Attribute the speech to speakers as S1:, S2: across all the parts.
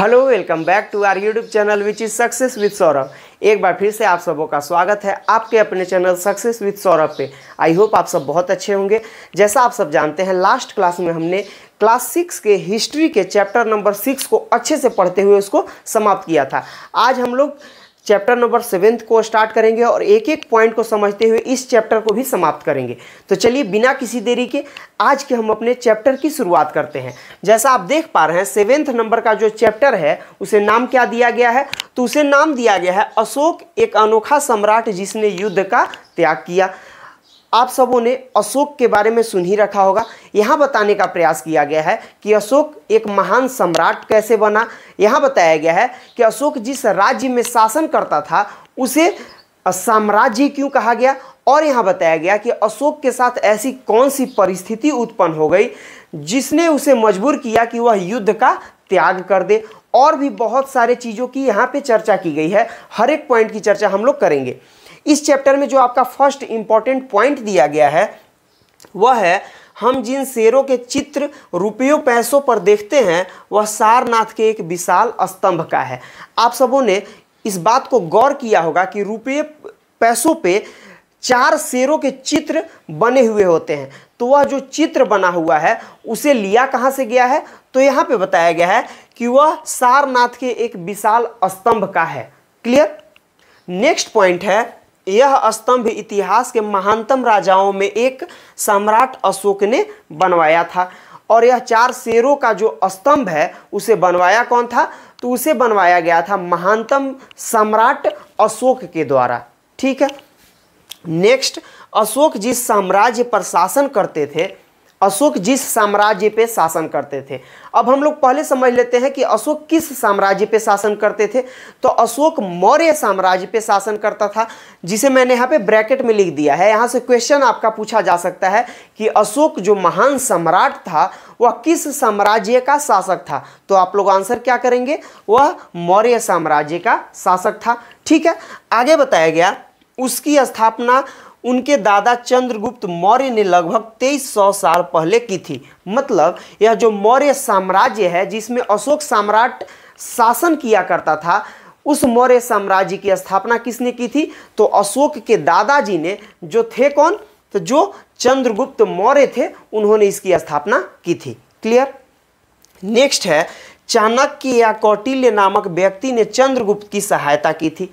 S1: hello welcome back to our YouTube channel which is success with Saurabh एक बार फिर से आप सबों का स्वागत है आपके अपने चैनल सक्सेस विद सौरभ पे आई होप आप सब बहुत अच्छे होंगे जैसा आप सब जानते हैं लास्ट क्लास में हमने क्लास सिक्स के हिस्ट्री के चैप्टर नंबर सिक्स को अच्छे से पढ़ते हुए उसको समाप्त किया था आज हम लोग चैप्टर नंबर सेवेंथ को स्टार्ट करेंगे और एक एक पॉइंट को समझते हुए इस चैप्टर को भी समाप्त करेंगे तो चलिए बिना किसी देरी के आज के हम अपने चैप्टर की शुरुआत करते हैं जैसा आप देख पा रहे हैं सेवेंथ नंबर का जो चैप्टर है उसे नाम क्या दिया गया है तो उसे नाम दिया गया है अशोक एक अनोखा सम्राट जिसने युद्ध का त्याग किया आप सबों ने अशोक के बारे में सुन ही रखा होगा यहाँ बताने का प्रयास किया गया है कि अशोक एक महान सम्राट कैसे बना यहाँ बताया गया है कि अशोक जिस राज्य में शासन करता था उसे साम्राज्य क्यों कहा गया और यहाँ बताया गया कि अशोक के साथ ऐसी कौन सी परिस्थिति उत्पन्न हो गई जिसने उसे मजबूर किया कि वह युद्ध का त्याग कर दे और भी बहुत सारे चीज़ों की यहाँ पे चर्चा की गई है हर एक पॉइंट की चर्चा हम लोग करेंगे इस चैप्टर में जो आपका फर्स्ट इंपॉर्टेंट पॉइंट दिया गया है वह है हम जिन शेरों के चित्र रुपयों पैसों पर देखते हैं वह सारनाथ के एक विशाल स्तंभ का है आप सबों ने इस बात को गौर किया होगा कि रुपये पैसों पे चार शेरों के चित्र बने हुए होते हैं तो वह जो चित्र बना हुआ है उसे लिया कहाँ से गया है तो यहाँ पे बताया गया है कि वह सारनाथ के एक विशाल स्तंभ का है क्लियर नेक्स्ट पॉइंट है यह स्तंभ इतिहास के महानतम राजाओं में एक सम्राट अशोक ने बनवाया था और यह चार शेरों का जो स्तंभ है उसे बनवाया कौन था तो उसे बनवाया गया था महानतम सम्राट अशोक के द्वारा ठीक है नेक्स्ट अशोक जिस साम्राज्य पर शासन करते थे अशोक जिस साम्राज्य पे शासन करते थे अब हम लोग पहले समझ लेते हैं कि अशोक किस साम्राज्य पे शासन करते थे तो अशोक मौर्य साम्राज्य पे शासन करता था जिसे मैंने यहाँ पे ब्रैकेट में लिख दिया है यहाँ से क्वेश्चन आपका पूछा जा सकता है कि अशोक जो महान सम्राट था वह किस साम्राज्य का शासक था तो आप लोग आंसर क्या करेंगे वह मौर्य साम्राज्य का शासक था ठीक है आगे बताया गया उसकी स्थापना उनके दादा चंद्रगुप्त मौर्य ने लगभग 2300 साल पहले की थी मतलब यह जो मौर्य साम्राज्य है जिसमें अशोक सम्राट शासन किया करता था उस मौर्य साम्राज्य की स्थापना किसने की थी तो अशोक के दादाजी ने जो थे कौन तो जो चंद्रगुप्त मौर्य थे उन्होंने इसकी स्थापना की थी क्लियर नेक्स्ट है चाणक्य या कौटिल्य नामक व्यक्ति ने चंद्रगुप्त की सहायता की थी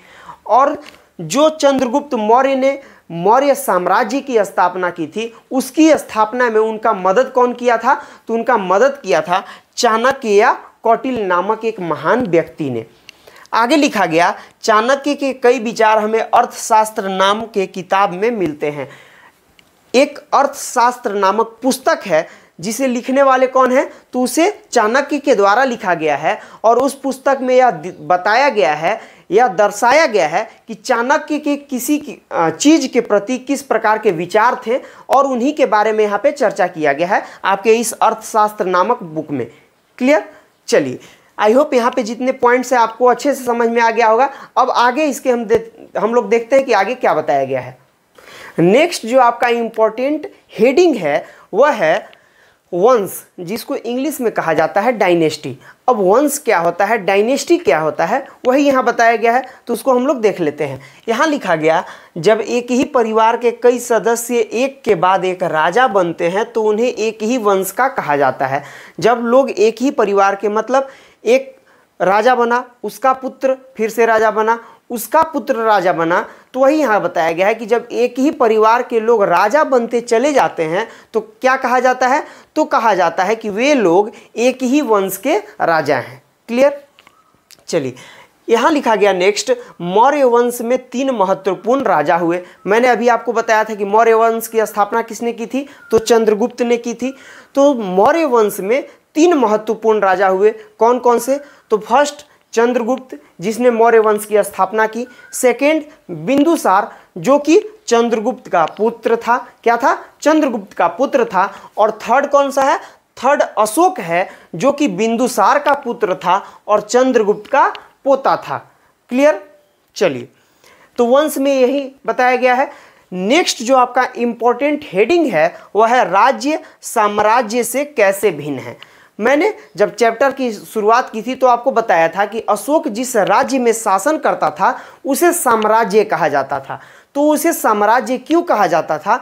S1: और जो चंद्रगुप्त मौर्य ने मौर्य साम्राज्य की स्थापना की थी उसकी स्थापना में उनका मदद कौन किया था तो उनका मदद किया था चाणक्य या कौटिल नामक एक महान व्यक्ति ने आगे लिखा गया चाणक्य के कई विचार हमें अर्थशास्त्र नाम के किताब में मिलते हैं एक अर्थशास्त्र नामक पुस्तक है जिसे लिखने वाले कौन हैं तो उसे चाणक्य के द्वारा लिखा गया है और उस पुस्तक में यह बताया गया है यह दर्शाया गया है कि चाणक्य के किसी चीज़ के प्रति किस प्रकार के विचार थे और उन्हीं के बारे में यहाँ पे चर्चा किया गया है आपके इस अर्थशास्त्र नामक बुक में क्लियर चलिए आई होप यहाँ पे जितने पॉइंट्स हैं आपको अच्छे से समझ में आ गया होगा अब आगे इसके हम दे हम लोग देखते हैं कि आगे क्या बताया गया है नेक्स्ट जो आपका इम्पोर्टेंट हेडिंग है वह है वंश जिसको इंग्लिश में कहा जाता है डायनेस्टी अब वंश क्या होता है डायनेस्टी क्या होता है वही यहाँ बताया गया है तो उसको हम लोग देख लेते हैं यहाँ लिखा गया जब एक ही परिवार के कई सदस्य एक के बाद एक राजा बनते हैं तो उन्हें एक ही वंश का कहा जाता है जब लोग एक ही परिवार के मतलब एक राजा बना उसका पुत्र फिर से राजा बना उसका पुत्र राजा बना तो वही यहाँ बताया गया है कि जब एक ही परिवार के लोग राजा बनते चले जाते हैं तो क्या कहा जाता है तो कहा जाता है कि वे लोग एक ही वंश के राजा हैं क्लियर चलिए यहाँ लिखा गया नेक्स्ट मौर्य वंश में तीन महत्वपूर्ण राजा हुए मैंने अभी आपको बताया था कि मौर्य वंश की स्थापना किसने की थी तो चंद्रगुप्त ने की थी तो मौर्य वंश में तीन महत्वपूर्ण राजा हुए कौन कौन से तो फर्स्ट चंद्रगुप्त जिसने मौर्य वंश की स्थापना की सेकेंड बिंदुसार जो कि चंद्रगुप्त का पुत्र था क्या था चंद्रगुप्त का पुत्र था और थर्ड कौन सा है थर्ड अशोक है जो कि बिंदुसार का पुत्र था और चंद्रगुप्त का पोता था क्लियर चलिए तो वंश में यही बताया गया है नेक्स्ट जो आपका इंपॉर्टेंट हेडिंग है वह है राज्य साम्राज्य से कैसे भिन्न है मैंने जब चैप्टर की शुरुआत की थी तो आपको बताया था कि अशोक जिस राज्य में शासन करता था उसे साम्राज्य कहा जाता था तो उसे साम्राज्य क्यों कहा जाता था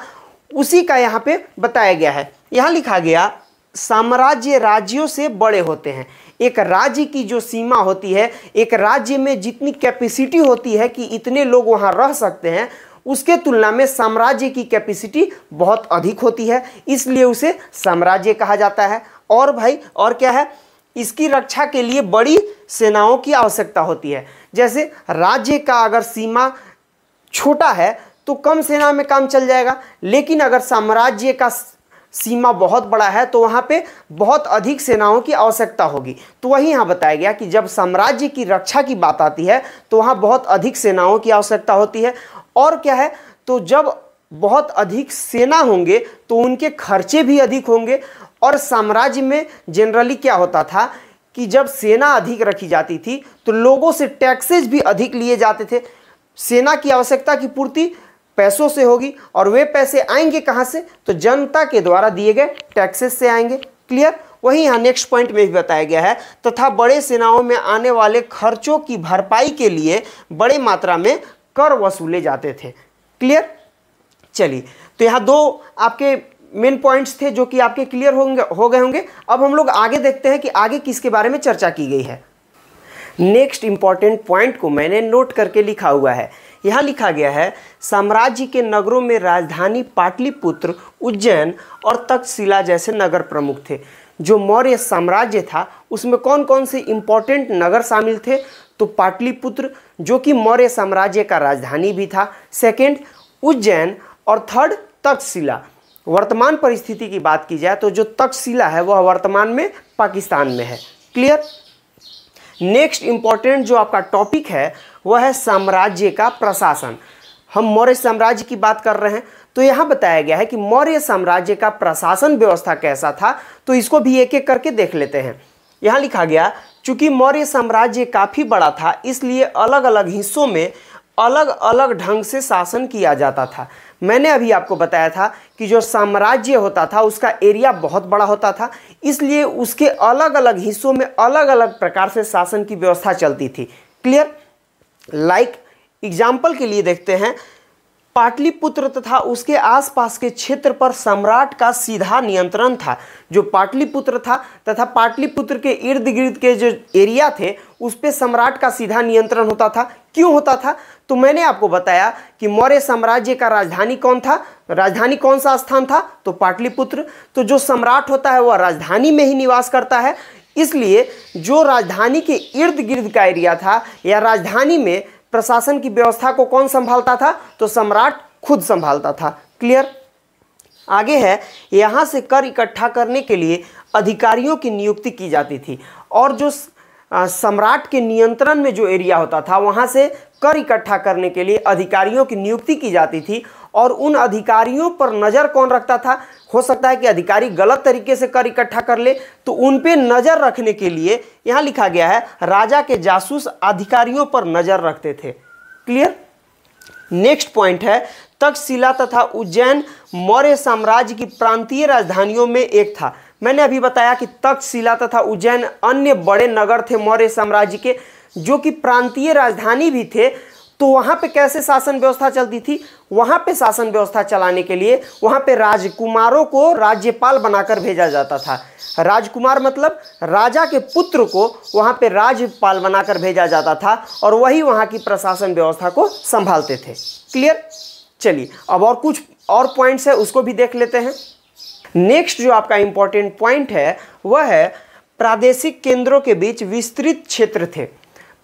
S1: उसी का यहाँ पे बताया गया है यहाँ लिखा गया साम्राज्य राज्यों से बड़े होते हैं एक राज्य की जो सीमा होती है एक राज्य में जितनी कैपेसिटी होती है कि इतने लोग वहाँ रह सकते हैं उसके तुलना में साम्राज्य की कैपेसिटी बहुत अधिक होती है इसलिए उसे साम्राज्य कहा जाता है और भाई और क्या है इसकी रक्षा के लिए बड़ी सेनाओं की आवश्यकता होती है जैसे राज्य का अगर सीमा छोटा है तो कम सेना में काम चल जाएगा लेकिन अगर साम्राज्य का सीमा बहुत बड़ा है तो वहाँ पे बहुत अधिक सेनाओं की आवश्यकता होगी तो वही यहाँ बताया गया कि जब साम्राज्य की रक्षा की बात आती है तो वहाँ बहुत अधिक सेनाओं की आवश्यकता होती है और क्या है तो जब बहुत अधिक सेना होंगे तो उनके खर्चे भी अधिक होंगे और साम्राज्य में जनरली क्या होता था कि जब सेना अधिक रखी जाती थी तो लोगों से टैक्सेज भी अधिक लिए जाते थे सेना की आवश्यकता की पूर्ति पैसों से होगी और वे पैसे आएंगे कहाँ से तो जनता के द्वारा दिए गए टैक्सेस से आएंगे क्लियर वही यहाँ नेक्स्ट पॉइंट में भी बताया गया है तथा तो बड़े सेनाओं में आने वाले खर्चों की भरपाई के लिए बड़े मात्रा में कर वसूले जाते थे क्लियर चलिए तो यहाँ दो आपके मेन पॉइंट्स थे जो कि आपके क्लियर होंगे हो गए होंगे अब हम लोग आगे देखते हैं कि आगे किसके बारे में चर्चा की गई है नेक्स्ट इंपॉर्टेंट पॉइंट को मैंने नोट करके लिखा हुआ है यहाँ लिखा गया है साम्राज्य के नगरों में राजधानी पाटलिपुत्र उज्जैन और तक्षशिला जैसे नगर प्रमुख थे जो मौर्य साम्राज्य था उसमें कौन कौन से इम्पोर्टेंट नगर शामिल थे तो पाटलिपुत्र जो कि मौर्य साम्राज्य का राजधानी भी था सेकेंड उज्जैन और थर्ड तक्षशिला वर्तमान परिस्थिति की बात की जाए तो जो तक्षशिला है वह वर्तमान में पाकिस्तान में है क्लियर नेक्स्ट इंपॉर्टेंट जो आपका टॉपिक है वह है साम्राज्य का प्रशासन हम मौर्य साम्राज्य की बात कर रहे हैं तो यहाँ बताया गया है कि मौर्य साम्राज्य का प्रशासन व्यवस्था कैसा था तो इसको भी एक एक करके देख लेते हैं यहाँ लिखा गया चूंकि मौर्य साम्राज्य काफ़ी बड़ा था इसलिए अलग अलग हिस्सों में अलग अलग ढंग से शासन किया जाता था मैंने अभी आपको बताया था कि जो साम्राज्य होता था उसका एरिया बहुत बड़ा होता था इसलिए उसके अलग अलग हिस्सों में अलग अलग प्रकार से शासन की व्यवस्था चलती थी क्लियर लाइक like, एग्जाम्पल के लिए देखते हैं पाटलिपुत्र तथा उसके आसपास के क्षेत्र पर सम्राट का सीधा नियंत्रण था जो पाटलिपुत्र था तथा पाटलिपुत्र के इर्द गिर्द के जो एरिया थे उस पर सम्राट का सीधा नियंत्रण होता था क्यों होता था तो मैंने आपको बताया कि मौर्य साम्राज्य का राजधानी कौन था राजधानी कौन सा स्थान था तो पाटलिपुत्र तो जो सम्राट होता है वह राजधानी में ही निवास करता है इसलिए जो राजधानी के इर्द गिर्द का एरिया था या राजधानी में प्रशासन की व्यवस्था को कौन संभालता था तो सम्राट खुद संभालता था क्लियर आगे है यहाँ से कर इकट्ठा करने के लिए अधिकारियों की नियुक्ति की जाती थी और जो सम्राट के नियंत्रण में जो एरिया होता था वहाँ से कर इकट्ठा करने के लिए अधिकारियों की नियुक्ति की जाती थी और उन अधिकारियों पर नज़र कौन रखता था हो सकता है कि अधिकारी गलत तरीके से कर इकट्ठा कर ले तो उन पे नज़र रखने के लिए यहाँ लिखा गया है राजा के जासूस अधिकारियों पर नज़र रखते थे क्लियर नेक्स्ट पॉइंट है तक्षशिला तथा उज्जैन मौर्य साम्राज्य की प्रांतीय राजधानियों में एक था मैंने अभी बताया कि तक्षशिला तथा उज्जैन अन्य बड़े नगर थे मौर्य साम्राज्य के जो कि प्रांतीय राजधानी भी थे तो वहां पे कैसे शासन व्यवस्था चलती थी वहां पे शासन व्यवस्था चलाने के लिए वहां पे राजकुमारों को राज्यपाल बनाकर भेजा जाता था राजकुमार मतलब राजा के पुत्र को वहां पे राज्यपाल बनाकर भेजा जाता था और वही वहां की प्रशासन व्यवस्था को संभालते थे क्लियर चलिए अब और कुछ और पॉइंट्स है उसको भी देख लेते हैं नेक्स्ट जो आपका इंपॉर्टेंट पॉइंट है वह है प्रादेशिक केंद्रों के बीच विस्तृत क्षेत्र थे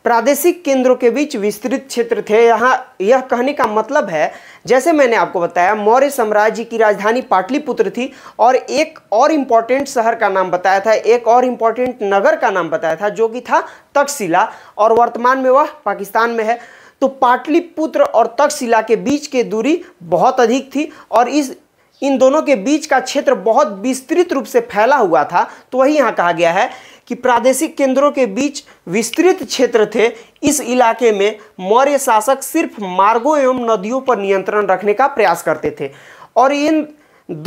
S1: प्रादेशिक केंद्रों के बीच विस्तृत क्षेत्र थे यहाँ यह कहने का मतलब है जैसे मैंने आपको बताया मौर्य साम्राज्य की राजधानी पाटलिपुत्र थी और एक और इम्पॉर्टेंट शहर का नाम बताया था एक और इम्पॉर्टेंट नगर का नाम बताया था जो कि था तक्षशिला और वर्तमान में वह पाकिस्तान में है तो पाटलिपुत्र और तक्षशिला के बीच की दूरी बहुत अधिक थी और इस इन दोनों के बीच का क्षेत्र बहुत विस्तृत रूप से फैला हुआ था तो वही यहाँ कहा गया है कि प्रादेशिक केंद्रों के बीच विस्तृत क्षेत्र थे इस इलाके में मौर्य शासक सिर्फ मार्गों एवं नदियों पर नियंत्रण रखने का प्रयास करते थे और इन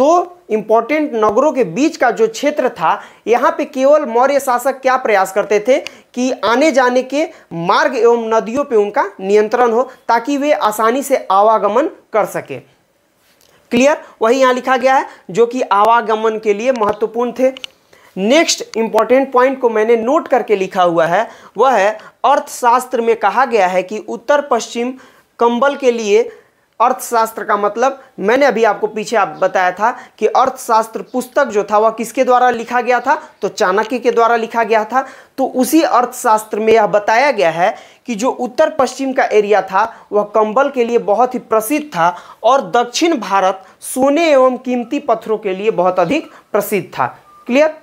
S1: दो इम्पोर्टेंट नगरों के बीच का जो क्षेत्र था यहाँ पे केवल मौर्य शासक क्या प्रयास करते थे कि आने जाने के मार्ग एवं नदियों पे उनका नियंत्रण हो ताकि वे आसानी से आवागमन कर सके क्लियर वही यहाँ लिखा गया है जो कि आवागमन के लिए महत्वपूर्ण थे नेक्स्ट इंपॉर्टेंट पॉइंट को मैंने नोट करके लिखा हुआ है वह है अर्थशास्त्र में कहा गया है कि उत्तर पश्चिम कंबल के लिए अर्थशास्त्र का मतलब मैंने अभी आपको पीछे आप बताया था कि अर्थशास्त्र पुस्तक जो था वह किसके द्वारा लिखा गया था तो चाणक्य के द्वारा लिखा गया था तो उसी अर्थशास्त्र में यह बताया गया है कि जो उत्तर पश्चिम का एरिया था वह कंबल के लिए बहुत ही प्रसिद्ध था और दक्षिण भारत सोने एवं कीमती पत्थरों के लिए बहुत अधिक प्रसिद्ध था क्लियर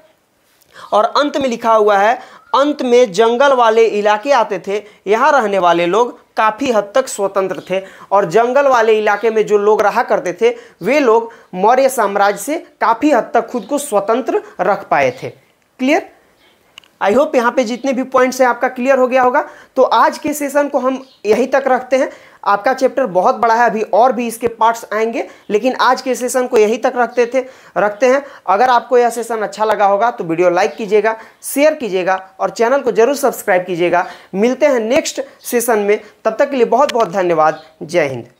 S1: और अंत में लिखा हुआ है अंत में जंगल वाले इलाके आते थे यहाँ रहने वाले लोग काफ़ी हद तक स्वतंत्र थे और जंगल वाले इलाके में जो लोग रहा करते थे वे लोग मौर्य साम्राज्य से काफ़ी हद तक खुद को स्वतंत्र रख पाए थे क्लियर आई होप यहाँ पे जितने भी पॉइंट्स हैं आपका क्लियर हो गया होगा तो आज के सेशन को हम यहीं तक रखते हैं आपका चैप्टर बहुत बड़ा है अभी और भी इसके पार्ट्स आएंगे लेकिन आज के सेशन को यहीं तक रखते थे रखते हैं अगर आपको यह सेशन अच्छा लगा होगा तो वीडियो लाइक कीजिएगा शेयर कीजिएगा और चैनल को जरूर सब्सक्राइब कीजिएगा मिलते हैं नेक्स्ट सेशन में तब तक के लिए बहुत बहुत धन्यवाद जय हिंद